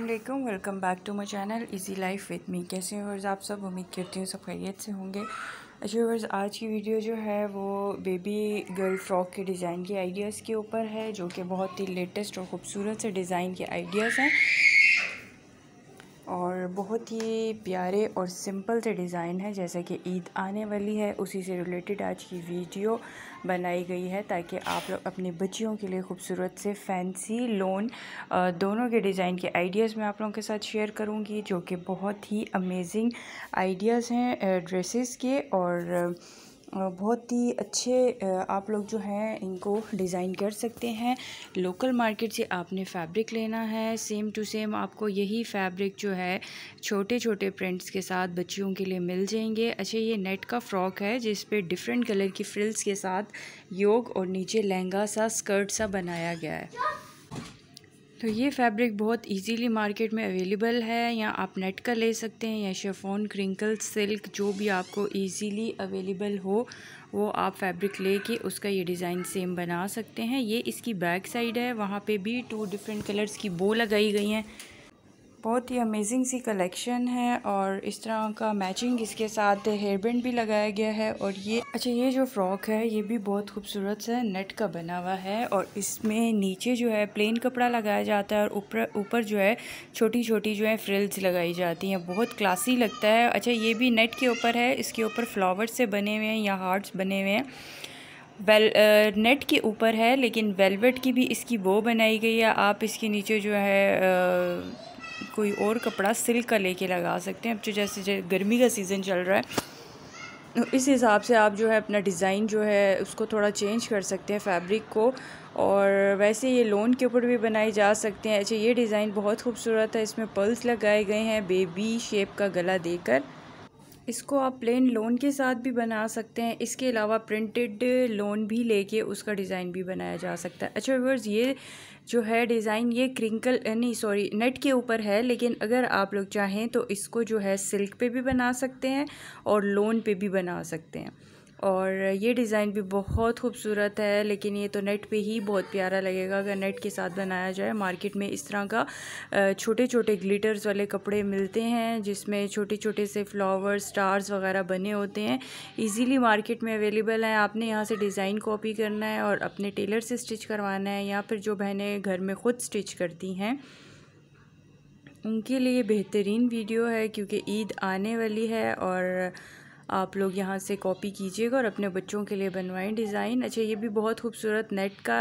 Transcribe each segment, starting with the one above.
अल्लाम welcome back to my channel easy life with me कैसे viewers आप सब उम्मीद करती हूँ सब खैरियत से होंगे अच्छा व्यूवर्स आज की वीडियो जो है वो बेबी गर्ल फ्रॉक के डिज़ाइन के आइडियाज़ के ऊपर है जो कि बहुत ही लेटेस्ट और ख़ूबसूरत से डिज़ाइन के आइडियाज़ हैं और बहुत ही प्यारे और सिंपल से डिज़ाइन है जैसे कि ईद आने वाली है उसी से रिलेटेड आज की वीडियो बनाई गई है ताकि आप लोग अपनी बच्चियों के लिए खूबसूरत से फैंसी लोन दोनों के डिज़ाइन के आइडियाज़ मैं आप लोगों के साथ शेयर करूँगी जो कि बहुत ही अमेजिंग आइडियाज़ हैं ड्रेसेस के और बहुत ही अच्छे आप लोग जो हैं इनको डिज़ाइन कर सकते हैं लोकल मार्केट से आपने फैब्रिक लेना है सेम टू सेम आपको यही फैब्रिक जो है छोटे छोटे प्रिंट्स के साथ बच्चियों के लिए मिल जाएंगे अच्छा ये नेट का फ्रॉक है जिस पे डिफरेंट कलर की फ्रिल्स के साथ योग और नीचे लहंगा सा स्कर्ट सा बनाया गया है तो ये फैब्रिक बहुत इजीली मार्केट में अवेलेबल है या आप नेट का ले सकते हैं या शेफोन क्रिंकल सिल्क जो भी आपको इजीली अवेलेबल हो वो आप फैब्रिक लेके उसका ये डिज़ाइन सेम बना सकते हैं ये इसकी बैक साइड है वहाँ पे भी टू डिफरेंट कलर्स की बो लगाई गई हैं बहुत ही अमेजिंग सी कलेक्शन है और इस तरह का मैचिंग इसके साथ हेयरबैंड भी लगाया गया है और ये अच्छा ये जो फ्रॉक है ये भी बहुत खूबसूरत सा नेट का बना हुआ है और इसमें नीचे जो है प्लेन कपड़ा लगाया जाता है और ऊपर ऊपर जो है छोटी छोटी जो है फ्रिल्स लगाई जाती हैं बहुत क्लासी लगता है अच्छा ये भी नेट के ऊपर है इसके ऊपर फ्लावर्स से बने हुए हैं या हार्ट्स बने हुए हैं वेल नेट के ऊपर है लेकिन वेलवेट की भी इसकी वो बनाई गई है आप इसके नीचे जो है आ, कोई और कपड़ा सिल्क का लेके लगा सकते हैं अब जो जैसे जैसे गर्मी का सीज़न चल रहा है तो इस हिसाब से आप जो है अपना डिज़ाइन जो है उसको थोड़ा चेंज कर सकते हैं फैब्रिक को और वैसे ये लोन के ऊपर भी बनाए जा सकते हैं अच्छा ये डिज़ाइन बहुत खूबसूरत है इसमें पल्स लगाए गए हैं बेबी शेप का गला देकर इसको आप प्लेन लोन के साथ भी बना सकते हैं इसके अलावा प्रिंटेड लोन भी लेके उसका डिज़ाइन भी बनाया जा सकता है अच्छा व्यूवर्स ये जो है डिज़ाइन ये क्रिंकल नहीं सॉरी नेट के ऊपर है लेकिन अगर आप लोग चाहें तो इसको जो है सिल्क पे भी बना सकते हैं और लोन पे भी बना सकते हैं और ये डिज़ाइन भी बहुत खूबसूरत है लेकिन ये तो नेट पे ही बहुत प्यारा लगेगा अगर नेट के साथ बनाया जाए मार्केट में इस तरह का छोटे छोटे ग्लिटर्स वाले कपड़े मिलते हैं जिसमें छोटे छोटे से फ्लावर्स स्टार्स वगैरह बने होते हैं इजीली मार्केट में अवेलेबल हैं आपने यहाँ से डिज़ाइन कॉपी करना है और अपने टेलर से स्टिच करवाना है या फिर जो बहनें घर में ख़ुद स्टिच करती हैं उनके लिए बेहतरीन वीडियो है क्योंकि ईद आने वाली है और आप लोग यहाँ से कॉपी कीजिएगा और अपने बच्चों के लिए बनवाएं डिज़ाइन अच्छा ये भी बहुत खूबसूरत नेट का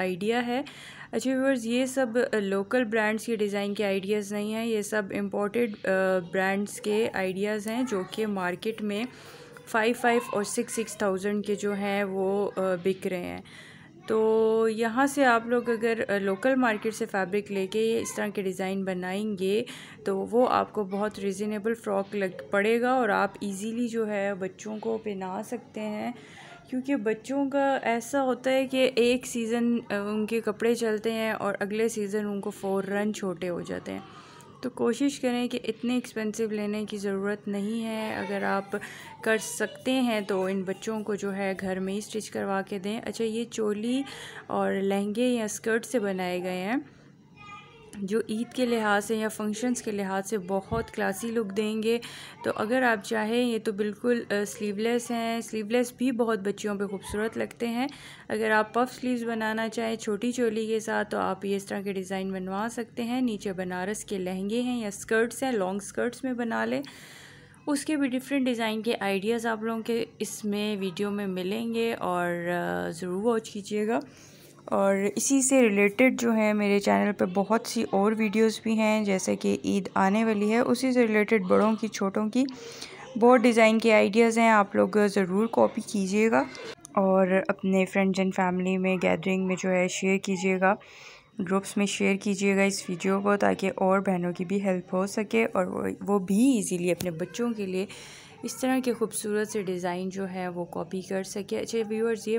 आइडिया है अच्छा व्यूवर्स ये सब लोकल uh, ब्रांड्स के डिज़ाइन के आइडियाज़ नहीं हैं ये सब इम्पोर्टेड ब्रांड्स uh, के आइडियाज़ हैं जो कि मार्केट में फ़ाइव फ़ाइव और सिक्स सिक्स थाउजेंड के जो हैं वो uh, बिक रहे हैं तो यहाँ से आप लोग अगर लोकल मार्केट से फैब्रिक लेके इस तरह के डिज़ाइन बनाएंगे तो वो आपको बहुत रिजनेबल फ़्रॉक लग पड़ेगा और आप इजीली जो है बच्चों को पहना सकते हैं क्योंकि बच्चों का ऐसा होता है कि एक सीज़न उनके कपड़े चलते हैं और अगले सीज़न उनको फ़ौर रन छोटे हो जाते हैं तो कोशिश करें कि इतने एक्सपेंसिव लेने की ज़रूरत नहीं है अगर आप कर सकते हैं तो इन बच्चों को जो है घर में ही स्टिच करवा के दें अच्छा ये चोली और लहंगे या स्कर्ट से बनाए गए हैं जो ईद के लिहाज से या फंक्शंस के लिहाज से बहुत क्लासी लुक देंगे तो अगर आप चाहें ये तो बिल्कुल स्लीवलेस हैं स्लीवलेस भी बहुत बच्चियों पे खूबसूरत लगते हैं अगर आप पफ स्लीव्स बनाना चाहें छोटी चोली के साथ तो आप ये इस तरह के डिज़ाइन बनवा सकते हैं नीचे बनारस के लहंगे हैं या स्कर्ट्स हैं लॉन्ग स्कर्ट्स में बना लें उसके भी डिफरेंट डिज़ाइन के आइडियाज़ आप लोगों के इसमें वीडियो में मिलेंगे और ज़रूर वॉच कीजिएगा और इसी से रिलेटेड जो है मेरे चैनल पे बहुत सी और वीडियोस भी हैं जैसे कि ईद आने वाली है उसी से रिलेटेड बड़ों की छोटों की बहुत डिज़ाइन के आइडियाज़ हैं आप लोग ज़रूर कॉपी कीजिएगा और अपने फ्रेंड्स एंड फैमिली में गैदरिंग में जो है शेयर कीजिएगा ग्रुप्स में शेयर कीजिएगा इस वीडियो को ताकि और बहनों की भी हेल्प हो सके और वो भी इजीली अपने बच्चों के लिए इस तरह के खूबसूरत से डिज़ाइन जो है वो कॉपी कर सके अच्छे व्यूअर्स ये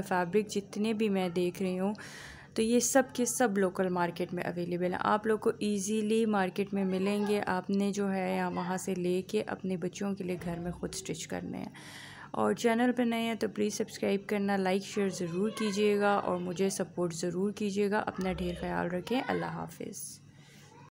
फैब्रिक जितने भी मैं देख रही हूँ तो ये सब के सब लोकल मार्केट में अवेलेबल है आप लोग को इजीली मार्केट में मिलेंगे आपने जो है यहाँ वहाँ से लेके अपने बच्चों के लिए घर में ख़ुद स्टिच करने हैं और चैनल पर नए हैं तो प्लीज़ सब्सक्राइब करना लाइक शेयर ज़रूर कीजिएगा और मुझे सपोर्ट ज़रूर कीजिएगा अपना ढेर ख्याल रखें अल्लाह हाफिज़